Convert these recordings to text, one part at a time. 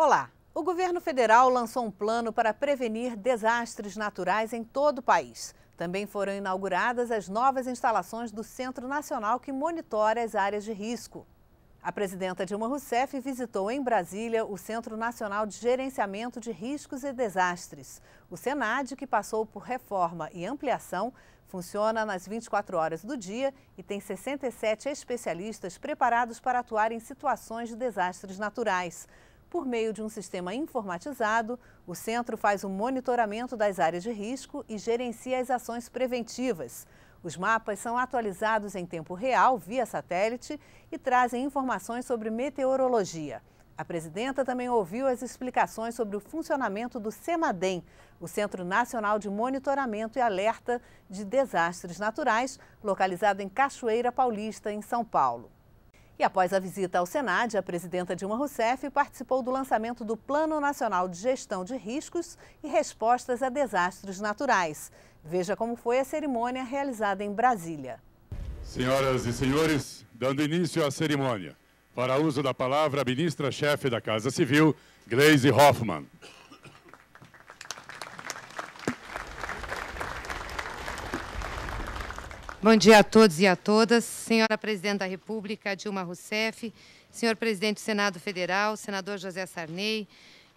Olá! O governo federal lançou um plano para prevenir desastres naturais em todo o país. Também foram inauguradas as novas instalações do Centro Nacional que monitora as áreas de risco. A presidenta Dilma Rousseff visitou em Brasília o Centro Nacional de Gerenciamento de Riscos e Desastres. O SENAD, que passou por reforma e ampliação, Funciona nas 24 horas do dia e tem 67 especialistas preparados para atuar em situações de desastres naturais. Por meio de um sistema informatizado, o centro faz o monitoramento das áreas de risco e gerencia as ações preventivas. Os mapas são atualizados em tempo real via satélite e trazem informações sobre meteorologia. A presidenta também ouviu as explicações sobre o funcionamento do CEMADEM, o Centro Nacional de Monitoramento e Alerta de Desastres Naturais, localizado em Cachoeira Paulista, em São Paulo. E após a visita ao Senad, a presidenta Dilma Rousseff participou do lançamento do Plano Nacional de Gestão de Riscos e Respostas a Desastres Naturais. Veja como foi a cerimônia realizada em Brasília. Senhoras e senhores, dando início à cerimônia, para uso da palavra a ministra-chefe da Casa Civil, Grace Hoffmann. Bom dia a todos e a todas. Senhora Presidente da República, Dilma Rousseff, senhor Presidente do Senado Federal, senador José Sarney,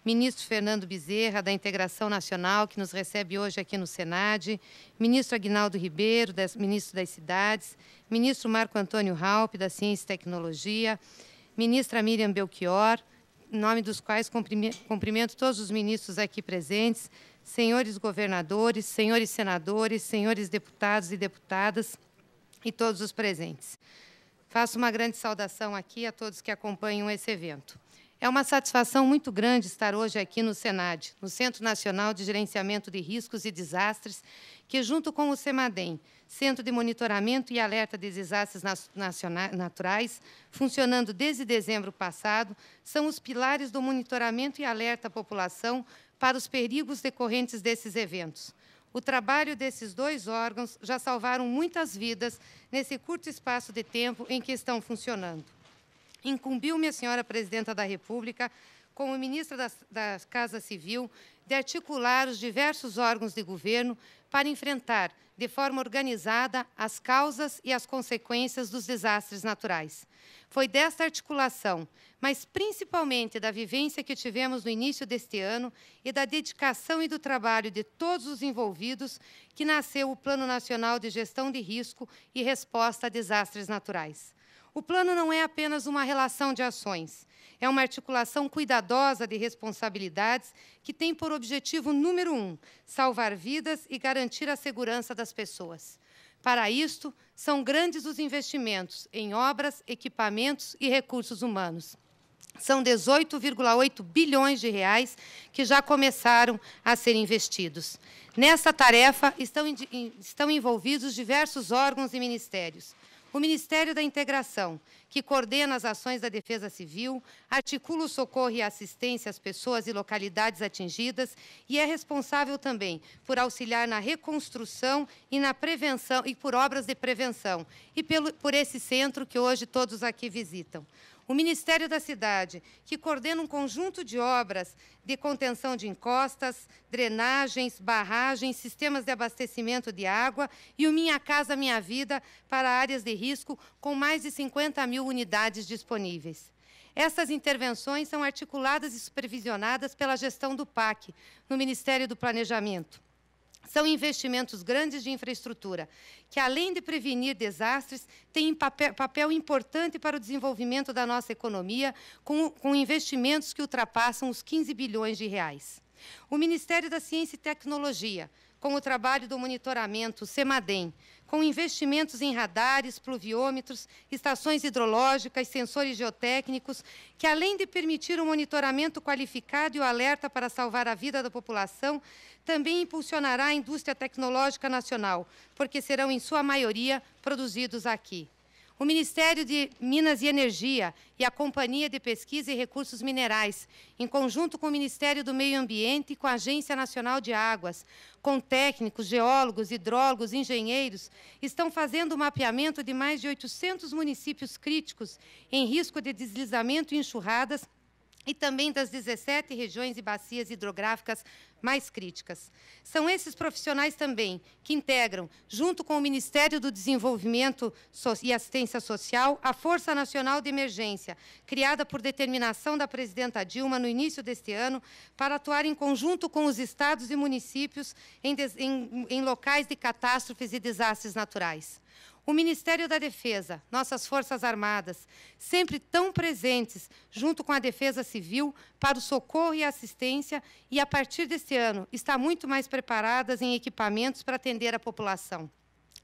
ministro Fernando Bezerra, da Integração Nacional, que nos recebe hoje aqui no Senado, ministro Agnaldo Ribeiro, ministro das Cidades, ministro Marco Antônio Raup, da Ciência e Tecnologia, ministra Miriam Belchior, em nome dos quais cumprimento todos os ministros aqui presentes, senhores governadores, senhores senadores, senhores deputados e deputadas e todos os presentes. Faço uma grande saudação aqui a todos que acompanham esse evento. É uma satisfação muito grande estar hoje aqui no SENAD, no Centro Nacional de Gerenciamento de Riscos e Desastres, que, junto com o CEMADEM, Centro de Monitoramento e Alerta de Desastres Naturais, funcionando desde dezembro passado, são os pilares do monitoramento e alerta à população para os perigos decorrentes desses eventos. O trabalho desses dois órgãos já salvaram muitas vidas nesse curto espaço de tempo em que estão funcionando incumbiu-me a senhora presidenta da República, como ministra da, da Casa Civil, de articular os diversos órgãos de governo para enfrentar, de forma organizada, as causas e as consequências dos desastres naturais. Foi desta articulação, mas principalmente da vivência que tivemos no início deste ano e da dedicação e do trabalho de todos os envolvidos, que nasceu o Plano Nacional de Gestão de Risco e Resposta a Desastres Naturais. O plano não é apenas uma relação de ações, é uma articulação cuidadosa de responsabilidades que tem por objetivo número um salvar vidas e garantir a segurança das pessoas. Para isto, são grandes os investimentos em obras, equipamentos e recursos humanos. São 18,8 bilhões de reais que já começaram a ser investidos. Nessa tarefa estão, estão envolvidos diversos órgãos e ministérios o Ministério da Integração, que coordena as ações da Defesa Civil, articula o socorro e a assistência às pessoas e localidades atingidas e é responsável também por auxiliar na reconstrução e na prevenção e por obras de prevenção e pelo, por esse centro que hoje todos aqui visitam o Ministério da Cidade, que coordena um conjunto de obras de contenção de encostas, drenagens, barragens, sistemas de abastecimento de água e o Minha Casa Minha Vida para áreas de risco com mais de 50 mil unidades disponíveis. Essas intervenções são articuladas e supervisionadas pela gestão do PAC, no Ministério do Planejamento. São investimentos grandes de infraestrutura, que além de prevenir desastres, têm papel, importante para o desenvolvimento da nossa economia, com, com investimentos que ultrapassam os 15 bilhões de reais. O Ministério da Ciência e Tecnologia, com o trabalho do monitoramento SEMADEM, com investimentos em radares, pluviômetros, estações hidrológicas, sensores geotécnicos, que além de permitir o um monitoramento qualificado e o alerta para salvar a vida da população, também impulsionará a indústria tecnológica nacional, porque serão, em sua maioria, produzidos aqui o Ministério de Minas e Energia e a Companhia de Pesquisa e Recursos Minerais, em conjunto com o Ministério do Meio Ambiente e com a Agência Nacional de Águas, com técnicos, geólogos, hidrólogos, engenheiros, estão fazendo o mapeamento de mais de 800 municípios críticos em risco de deslizamento e enxurradas e também das 17 regiões e bacias hidrográficas mais críticas. São esses profissionais também que integram, junto com o Ministério do Desenvolvimento e Assistência Social, a Força Nacional de Emergência, criada por determinação da presidenta Dilma no início deste ano, para atuar em conjunto com os estados e municípios em, em, em locais de catástrofes e desastres naturais. O Ministério da Defesa, nossas Forças Armadas, sempre tão presentes junto com a Defesa Civil para o socorro e assistência, e a partir deste ano está muito mais preparadas em equipamentos para atender a população.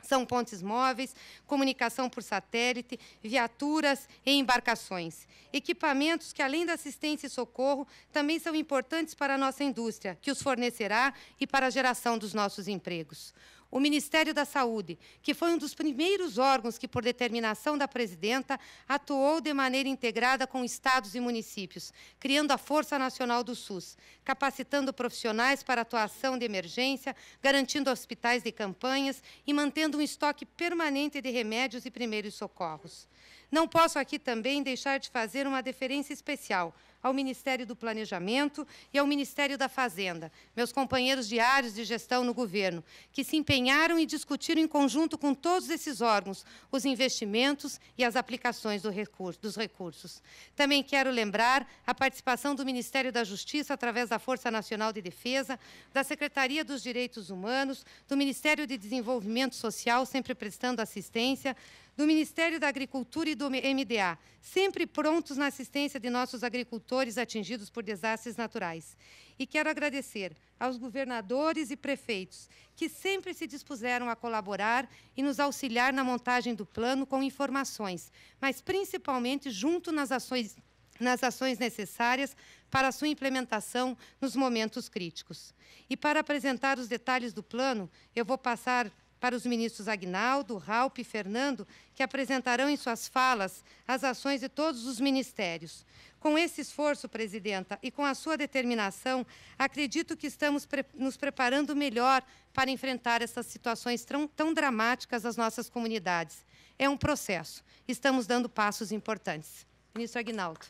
São pontes móveis, comunicação por satélite, viaturas e embarcações. Equipamentos que, além da assistência e socorro, também são importantes para a nossa indústria, que os fornecerá e para a geração dos nossos empregos o Ministério da Saúde, que foi um dos primeiros órgãos que, por determinação da presidenta, atuou de maneira integrada com estados e municípios, criando a Força Nacional do SUS, capacitando profissionais para atuação de emergência, garantindo hospitais de campanhas e mantendo um estoque permanente de remédios e primeiros socorros. Não posso aqui também deixar de fazer uma deferência especial ao Ministério do Planejamento e ao Ministério da Fazenda, meus companheiros diários de gestão no governo, que se empenharam e discutiram em conjunto com todos esses órgãos os investimentos e as aplicações do recurso, dos recursos. Também quero lembrar a participação do Ministério da Justiça através da Força Nacional de Defesa, da Secretaria dos Direitos Humanos, do Ministério de Desenvolvimento Social, sempre prestando assistência, do Ministério da Agricultura e do MDA, sempre prontos na assistência de nossos agricultores atingidos por desastres naturais. E quero agradecer aos governadores e prefeitos que sempre se dispuseram a colaborar e nos auxiliar na montagem do plano com informações, mas principalmente junto nas ações nas ações necessárias para sua implementação nos momentos críticos. E para apresentar os detalhes do plano, eu vou passar para os ministros Agnaldo, Raup e Fernando, que apresentarão em suas falas as ações de todos os ministérios. Com esse esforço, presidenta, e com a sua determinação, acredito que estamos pre nos preparando melhor para enfrentar essas situações tão, tão dramáticas às nossas comunidades. É um processo. Estamos dando passos importantes. Ministro Agnaldo.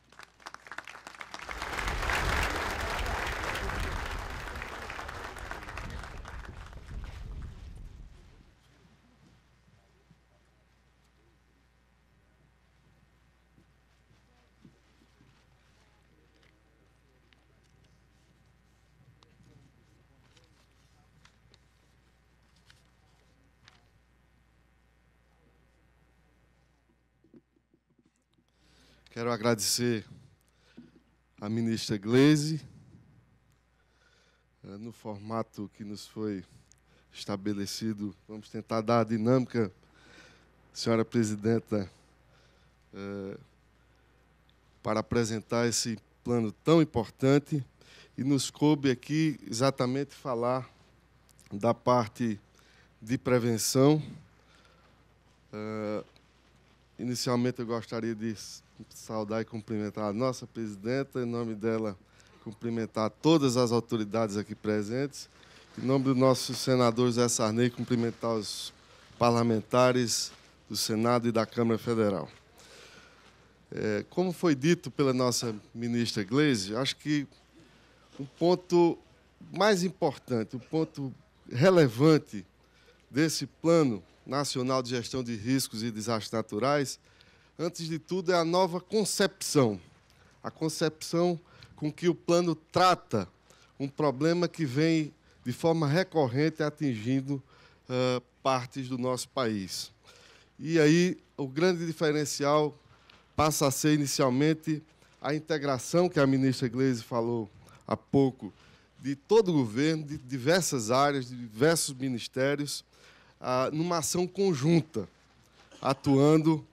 Quero agradecer à ministra Gleise, eh, no formato que nos foi estabelecido. Vamos tentar dar a dinâmica, senhora presidenta, eh, para apresentar esse plano tão importante. E nos coube aqui exatamente falar da parte de prevenção. Eh, Inicialmente, eu gostaria de saudar e cumprimentar a nossa presidenta, em nome dela, cumprimentar todas as autoridades aqui presentes. Em nome do nosso senador José Sarney, cumprimentar os parlamentares do Senado e da Câmara Federal. É, como foi dito pela nossa ministra Gleisi, acho que o um ponto mais importante, o um ponto relevante desse plano Nacional de Gestão de Riscos e Desastres Naturais, antes de tudo, é a nova concepção. A concepção com que o plano trata um problema que vem de forma recorrente atingindo uh, partes do nosso país. E aí, o grande diferencial passa a ser, inicialmente, a integração que a ministra Gleisi falou há pouco, de todo o governo, de diversas áreas, de diversos ministérios, numa ação conjunta, atuando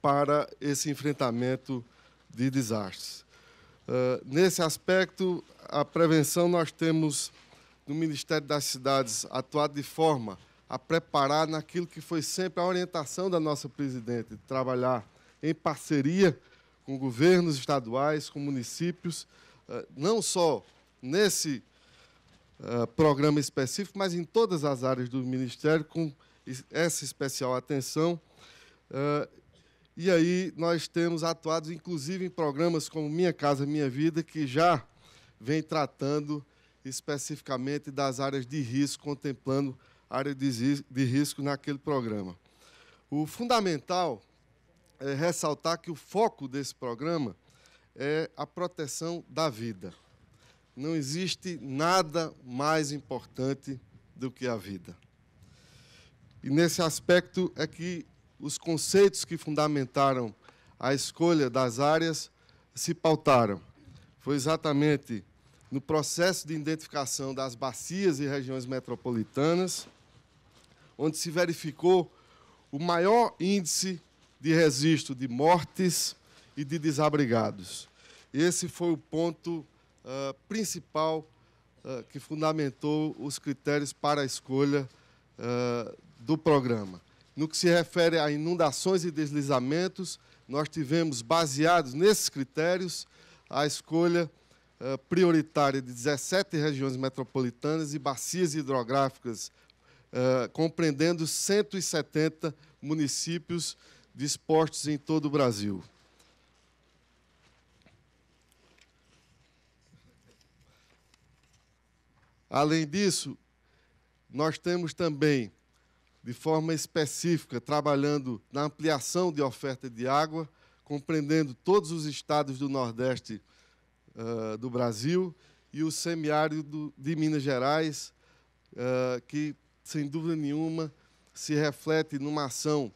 para esse enfrentamento de desastres. Eh, nesse aspecto, a prevenção nós temos no Ministério das Cidades atuado de forma a preparar naquilo que foi sempre a orientação da nossa presidente, trabalhar em parceria com governos estaduais, com municípios, eh, não só nesse eh, programa específico, mas em todas as áreas do Ministério, com essa especial atenção. Uh, e aí nós temos atuado, inclusive, em programas como Minha Casa Minha Vida, que já vem tratando especificamente das áreas de risco, contemplando área de risco naquele programa. O fundamental é ressaltar que o foco desse programa é a proteção da vida não existe nada mais importante do que a vida. E nesse aspecto é que os conceitos que fundamentaram a escolha das áreas se pautaram. Foi exatamente no processo de identificação das bacias e regiões metropolitanas, onde se verificou o maior índice de registro de mortes e de desabrigados. Esse foi o ponto uh, principal uh, que fundamentou os critérios para a escolha uh, do programa. No que se refere a inundações e deslizamentos, nós tivemos, baseados nesses critérios, a escolha prioritária de 17 regiões metropolitanas e bacias hidrográficas, compreendendo 170 municípios dispostos em todo o Brasil. Além disso, nós temos também, de forma específica, trabalhando na ampliação de oferta de água, compreendendo todos os estados do Nordeste uh, do Brasil e o semiárido de Minas Gerais, uh, que, sem dúvida nenhuma, se reflete numa ação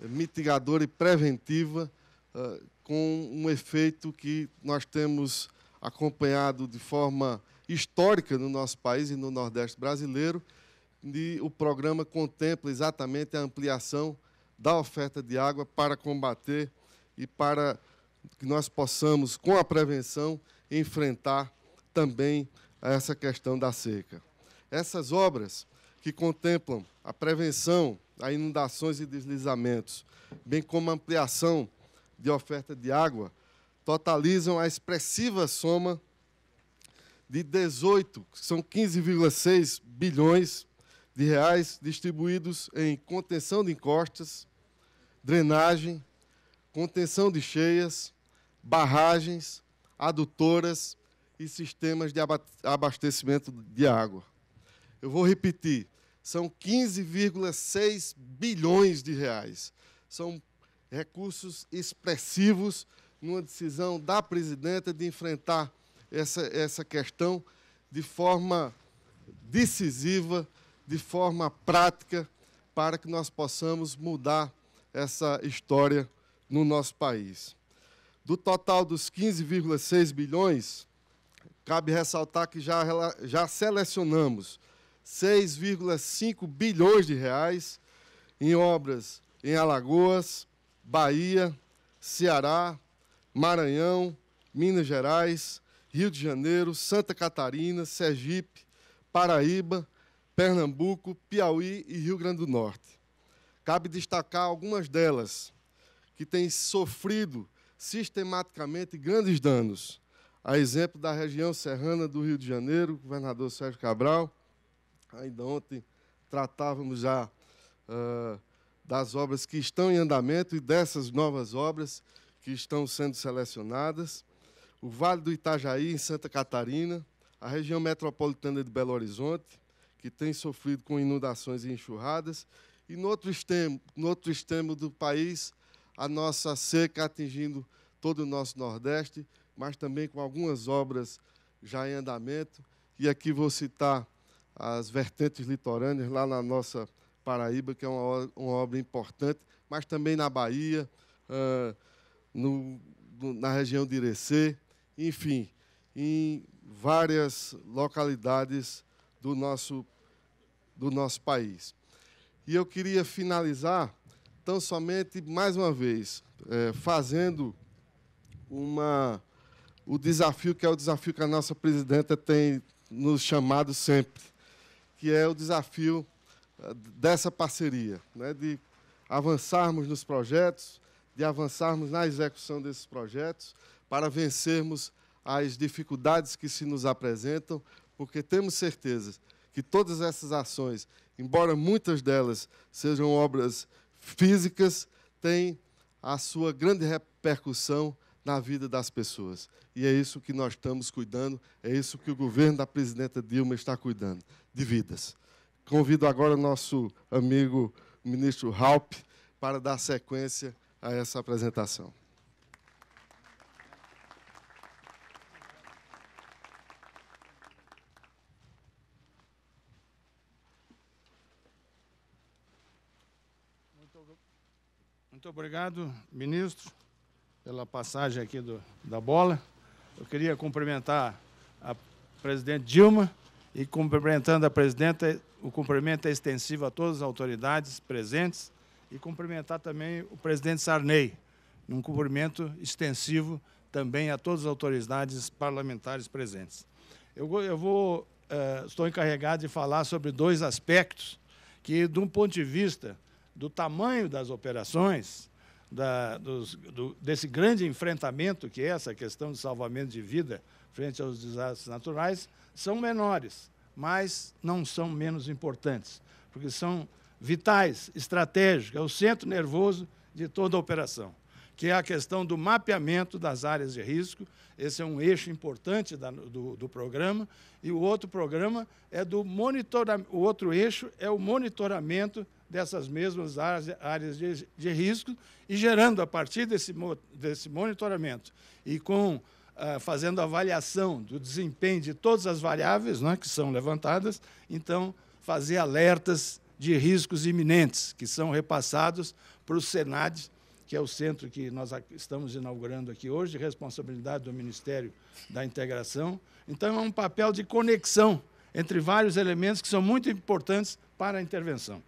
eh, mitigadora e preventiva, uh, com um efeito que nós temos acompanhado de forma histórica no nosso país e no Nordeste brasileiro. E o programa contempla exatamente a ampliação da oferta de água para combater e para que nós possamos, com a prevenção, enfrentar também essa questão da seca. Essas obras que contemplam a prevenção a inundações e deslizamentos, bem como a ampliação de oferta de água, totalizam a expressiva soma de 18, são 15,6 bilhões de reais distribuídos em contenção de encostas, drenagem, contenção de cheias, barragens, adutoras e sistemas de abastecimento de água. Eu vou repetir, são 15,6 bilhões de reais. São recursos expressivos numa decisão da presidenta de enfrentar essa, essa questão de forma decisiva, de forma prática, para que nós possamos mudar essa história no nosso país. Do total dos 15,6 bilhões, cabe ressaltar que já, já selecionamos 6,5 bilhões de reais em obras em Alagoas, Bahia, Ceará, Maranhão, Minas Gerais, Rio de Janeiro, Santa Catarina, Sergipe, Paraíba, Pernambuco, Piauí e Rio Grande do Norte. Cabe destacar algumas delas que têm sofrido sistematicamente grandes danos. A exemplo da região serrana do Rio de Janeiro, governador Sérgio Cabral, ainda ontem tratávamos já uh, das obras que estão em andamento e dessas novas obras que estão sendo selecionadas o Vale do Itajaí, em Santa Catarina, a região metropolitana de Belo Horizonte, que tem sofrido com inundações e enxurradas, e no outro extremo, no outro extremo do país, a nossa seca atingindo todo o nosso Nordeste, mas também com algumas obras já em andamento. E aqui vou citar as vertentes litorâneas, lá na nossa Paraíba, que é uma, uma obra importante, mas também na Bahia, uh, no, no, na região de Irecê, enfim, em várias localidades do nosso, do nosso país. E eu queria finalizar, tão somente mais uma vez, é, fazendo uma, o desafio, que é o desafio que a nossa presidenta tem nos chamado sempre, que é o desafio é, dessa parceria, né, de avançarmos nos projetos, de avançarmos na execução desses projetos, para vencermos as dificuldades que se nos apresentam, porque temos certeza que todas essas ações, embora muitas delas sejam obras físicas, têm a sua grande repercussão na vida das pessoas. E é isso que nós estamos cuidando, é isso que o governo da presidenta Dilma está cuidando, de vidas. Convido agora o nosso amigo o ministro Halp para dar sequência a essa apresentação. obrigado, ministro, pela passagem aqui do, da bola. Eu queria cumprimentar a presidente Dilma e, cumprimentando a presidenta, o cumprimento é extensivo a todas as autoridades presentes e cumprimentar também o presidente Sarney, num cumprimento extensivo também a todas as autoridades parlamentares presentes. Eu, eu vou, uh, estou encarregado de falar sobre dois aspectos que, de um ponto de vista do tamanho das operações, da, dos, do, desse grande enfrentamento que é essa questão de salvamento de vida frente aos desastres naturais, são menores, mas não são menos importantes, porque são vitais, estratégicos, é o centro nervoso de toda a operação que é a questão do mapeamento das áreas de risco. Esse é um eixo importante da, do, do, programa. E o outro programa é do monitoramento, o outro eixo é o monitoramento dessas mesmas áreas, áreas de, de risco e gerando a partir desse, desse monitoramento e com ah, fazendo avaliação do desempenho de todas as variáveis né, que são levantadas, então fazer alertas de riscos iminentes que são repassados para os Senado que é o centro que nós estamos inaugurando aqui hoje, de responsabilidade do Ministério da Integração. Então, é um papel de conexão entre vários elementos que são muito importantes para a intervenção.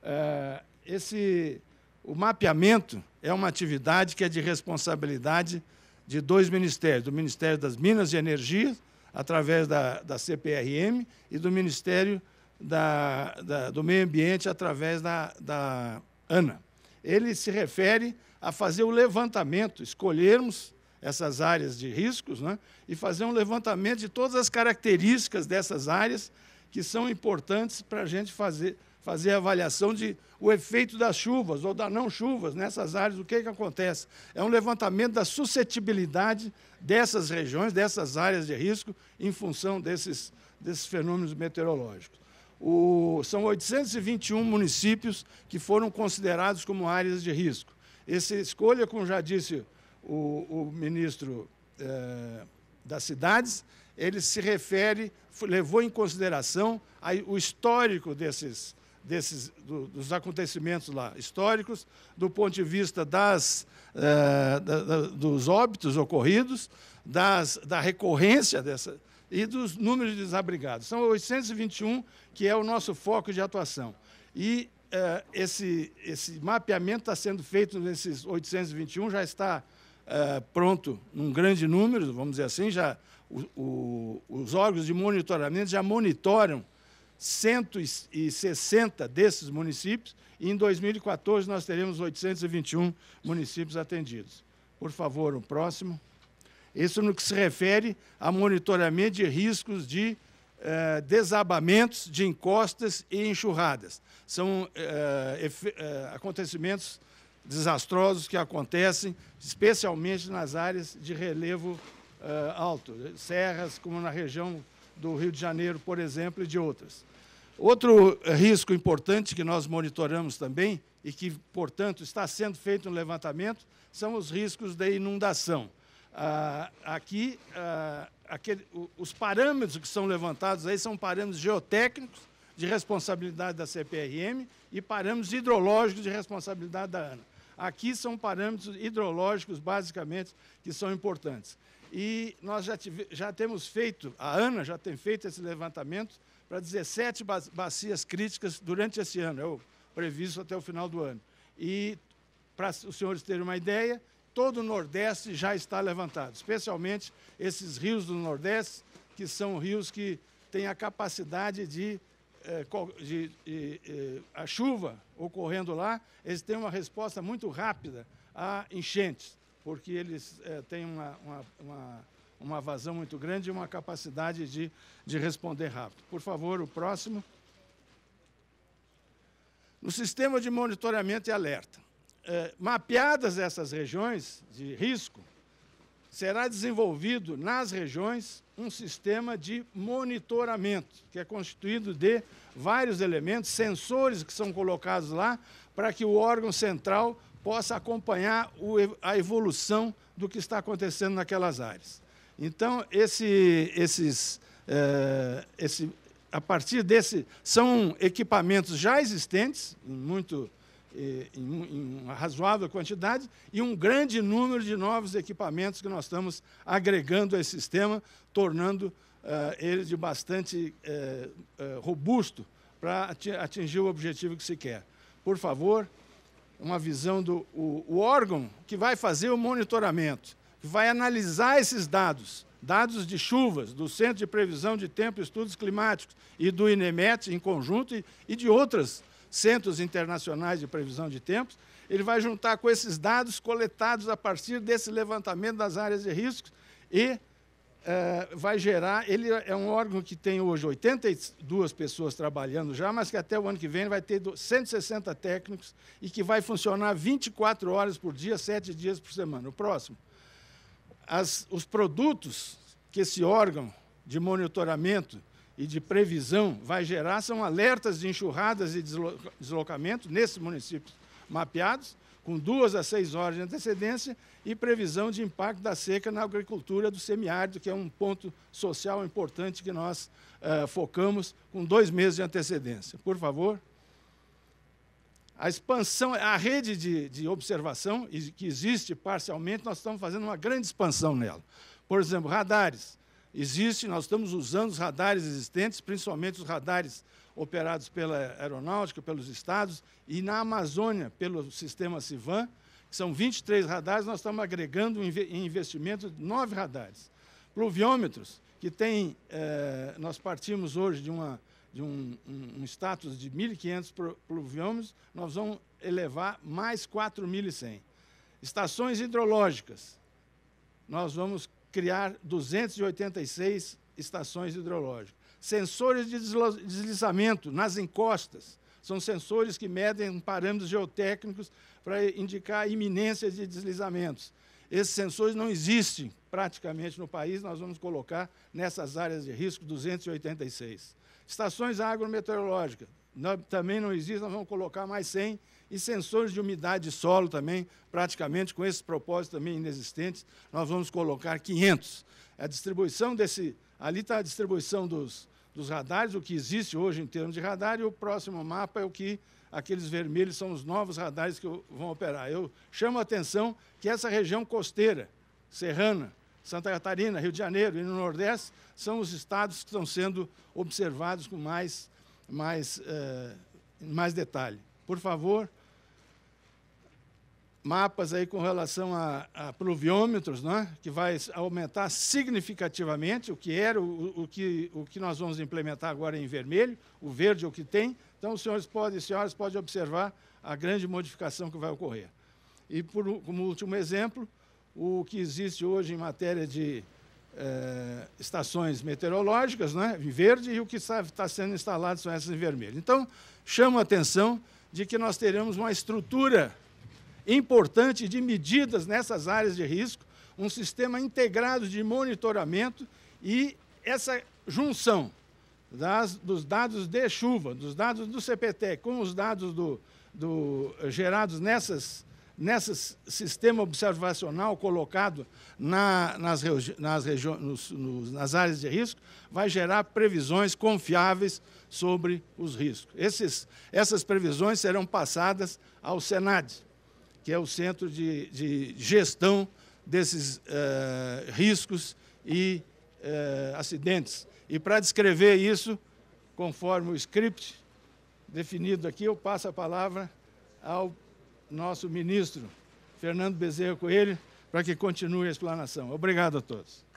Eh, esse, o mapeamento é uma atividade que é de responsabilidade de dois ministérios, do Ministério das Minas e Energia, através da, da CPRM, e do Ministério da, da, do Meio Ambiente, através da ANA ele se refere a fazer o levantamento, escolhermos essas áreas de riscos né, e fazer um levantamento de todas as características dessas áreas que são importantes para a gente fazer, fazer a avaliação de o efeito das chuvas ou da não chuvas nessas áreas, o que, é que acontece. É um levantamento da suscetibilidade dessas regiões, dessas áreas de risco, em função desses, desses fenômenos meteorológicos. O, são 821 municípios que foram considerados como áreas de risco. Essa escolha, como já disse o, o ministro eh, das cidades, ele se refere, levou em consideração a, o histórico desses, desses do, dos acontecimentos lá históricos, do ponto de vista das, eh, da, da, dos óbitos ocorridos, das, da recorrência dessa, e dos números de desabrigados. São 821, que é o nosso foco de atuação. E uh, esse, esse mapeamento está sendo feito nesses 821, já está uh, pronto num grande número, vamos dizer assim, já o, o, os órgãos de monitoramento já monitoram 160 desses municípios, e em 2014 nós teremos 821 municípios atendidos. Por favor, o próximo. Isso no que se refere a monitoramento de riscos de eh, desabamentos de encostas e enxurradas. São eh, eh, acontecimentos desastrosos que acontecem, especialmente nas áreas de relevo eh, alto, serras, como na região do Rio de Janeiro, por exemplo, e de outras. Outro eh, risco importante que nós monitoramos também, e que, portanto, está sendo feito um levantamento, são os riscos de inundação. Ah, aqui, ah, aquele, os parâmetros que são levantados aí são parâmetros geotécnicos de responsabilidade da CPRM e parâmetros hidrológicos de responsabilidade da ANA. Aqui são parâmetros hidrológicos, basicamente, que são importantes. E nós já, tive, já temos feito, a ANA já tem feito esse levantamento para 17 bacias críticas durante esse ano, é o previsto até o final do ano. E, para os senhores terem uma ideia, todo o Nordeste já está levantado, especialmente esses rios do Nordeste, que são rios que têm a capacidade de, eh, de, de, de eh, a chuva ocorrendo lá, eles têm uma resposta muito rápida a enchentes, porque eles é, têm uma, uma, uma, uma, vazão muito grande e uma capacidade de, de responder rápido. Por favor, o próximo. No sistema de monitoramento e alerta. Eh, mapeadas essas regiões de risco, será desenvolvido nas regiões um sistema de monitoramento, que é constituído de vários elementos, sensores que são colocados lá, para que o órgão central possa acompanhar a evolução do que está acontecendo naquelas áreas. Então, esse, esses, eh, esse, a partir desse, são equipamentos já existentes, muito em, uma razoável quantidade e um grande número de novos equipamentos que nós estamos agregando a esse sistema, tornando uh, ele de bastante uh, uh, robusto para atingir o objetivo que se quer. Por favor, uma visão do o, o órgão que vai fazer o monitoramento, que vai analisar esses dados, dados de chuvas, do Centro de Previsão de Tempo e Estudos Climáticos e do INEMET em conjunto e, e de outras Centros Internacionais de Previsão de Tempos, ele vai juntar com esses dados coletados a partir desse levantamento das áreas de risco e é, vai gerar. Ele é um órgão que tem hoje 82 pessoas trabalhando já, mas que até o ano que vem vai ter 160 técnicos e que vai funcionar 24 horas por dia, 7 dias por semana. O próximo. As, os produtos que esse órgão de monitoramento e de previsão vai gerar são alertas de enxurradas e deslocamento nesses municípios mapeados, com duas a seis horas de antecedência, e previsão de impacto da seca na agricultura do semiárido, que é um ponto social importante que nós uh, focamos com dois meses de antecedência. Por favor. A expansão, a rede de, de observação que existe parcialmente, nós estamos fazendo uma grande expansão nela. Por exemplo, radares Existe, nós estamos usando os radares existentes, principalmente os radares operados pela aeronáutica, pelos estados, e na Amazônia, pelo sistema CIVAN, que são 23 radares, nós estamos agregando em investimento nove radares. Pluviômetros, que tem, eh, nós partimos hoje de, uma, de um, um, um status de 1.500 pluviômetros, nós vamos elevar mais 4.100. Estações hidrológicas, nós vamos criar 286 estações hidrológicas. Sensores de deslizamento nas encostas. São sensores que medem parâmetros geotécnicos para indicar iminência de deslizamentos. Esses sensores não existem praticamente no país, nós vamos colocar nessas áreas de risco 286. Estações agrometeorológicas, também não existem, nós vamos colocar mais 100 e sensores de umidade de solo também, praticamente com esses propósitos também inexistentes, nós vamos colocar 500. A distribuição desse, ali está a distribuição dos, dos radares, o que existe hoje em termos de radar, e o próximo mapa é o que aqueles vermelhos são os novos radares que vão operar. Eu chamo a atenção que essa região costeira, serrana, Santa Catarina, Rio de Janeiro e no Nordeste são os estados que estão sendo observados com mais, mais, eh, mais detalhe. Por favor, mapas aí com relação a, a pluviômetros, não é? que vai aumentar significativamente o que era, o, o, que, o que nós vamos implementar agora em vermelho, o verde é o que tem. Então, os senhores podem, senhoras podem observar a grande modificação que vai ocorrer. E, por, como último exemplo, o que existe hoje em matéria de eh, estações meteorológicas, né, em verde, e o que está, está sendo instalado são essas em vermelho. Então, chamo a atenção de que nós teremos uma estrutura importante de medidas nessas áreas de risco, um sistema integrado de monitoramento e essa junção das, dos dados de chuva, dos dados do CPT com os dados do, do, gerados nessas nesse sistema observacional colocado na, nas, nas, nos, nos, nas áreas de risco, vai gerar previsões confiáveis sobre os riscos. Esses, essas previsões serão passadas ao SENAD, que é o centro de, de gestão desses uh, riscos e uh, acidentes. E para descrever isso, conforme o script definido aqui, eu passo a palavra ao nosso ministro, Fernando Bezerra Coelho, para que continue a explanação. Obrigado a todos.